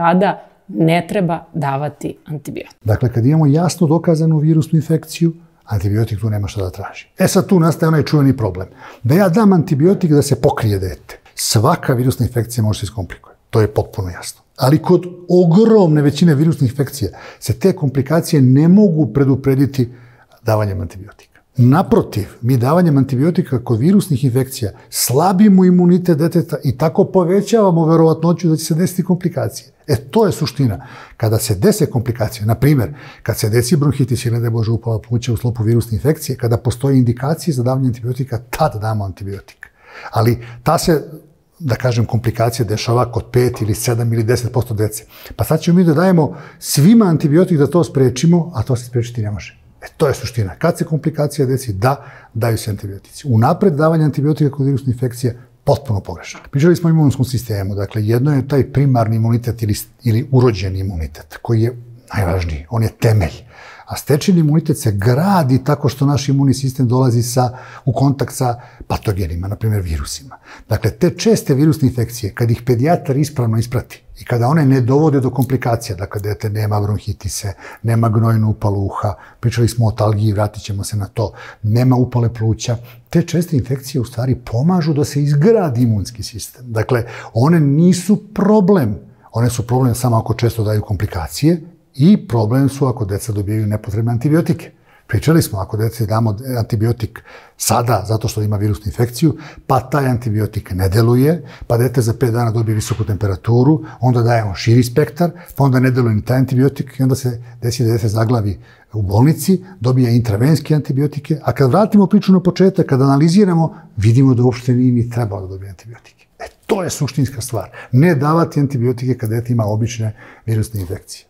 kada ne treba davati antibiotik. Dakle, kad imamo jasno dokazanu virusnu infekciju, antibiotik tu nema šta da traži. E sad tu nastaje onaj čuveni problem. Da ja dam antibiotik da se pokrije dete. Svaka virusna infekcija može se iskomplikuje. To je potpuno jasno. Ali kod ogromne većine virusnih infekcija se te komplikacije ne mogu preduprediti davanjem antibiotika. Naprotiv, mi davanjem antibiotika kod virusnih infekcija slabimo imunitet deteta i tako povećavamo verovatnoću da će se desiti komplikacije. E, to je suština. Kada se dese komplikacije, na primer, kad se desi bronhitis ili ne bože upala pluća u slopu virusne infekcije, kada postoji indikacije za davanje antibiotika, tad damo antibiotik. Ali ta se da kažem, komplikacija dešava kod 5 ili 7 ili 10% dece. Pa sad ćemo mi da dajemo svima antibiotik da to sprečimo, a to se sprečiti ne može. To je suština. Kad se komplikacija desi, da, daju se antibiotici. U napred davanje antibiotika kod virusne infekcije potpuno pogrešno. Pričali smo o imunskom sistemu, dakle jedno je taj primarni imunitet ili, ili urođeni imunitet koji je najvažniji, on je temelj. A stečeni imunitet se gradi tako što naš imunni sistem dolazi sa, u kontakt sa patogenima, na primjer virusima. Dakle, te česte virusne infekcije, kad ih pedijatar ispravno isprati i kada one ne dovode do komplikacija, dakle, dete nema bronhitise, nema gnojnu upalu uha, pričali smo o talgiji, vratit ćemo se na to, nema upale pluća, te česte infekcije u stvari pomažu da se izgradi imunski sistem. Dakle, one nisu problem One su problem samo ako često daju komplikacije I problem su ako deca dobijaju nepotrebne antibiotike. Pričali smo, ako deci damo antibiotik sada, zato što ima virusnu infekciju, pa taj antibiotik ne deluje, pa dete za 5 dana dobije visoku temperaturu, onda dajemo širi spektar, pa onda ne deluje ni taj antibiotik i onda se desi da dete zaglavi u bolnici, dobija intravenske antibiotike, a kad vratimo priču na početak, kad analiziramo, vidimo da uopšte nije ni trebalo da dobije antibiotike. E, to je suštinska stvar. Ne davati antibiotike kad dete ima obične virusne infekcije.